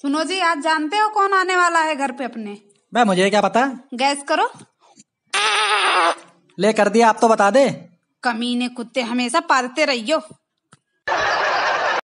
सुनो जी आज जानते हो कौन आने वाला है घर पे अपने भाई मुझे क्या पता गैस करो ले कर दिया आप तो बता दे कमीने कुत्ते हमेशा पालते रहियो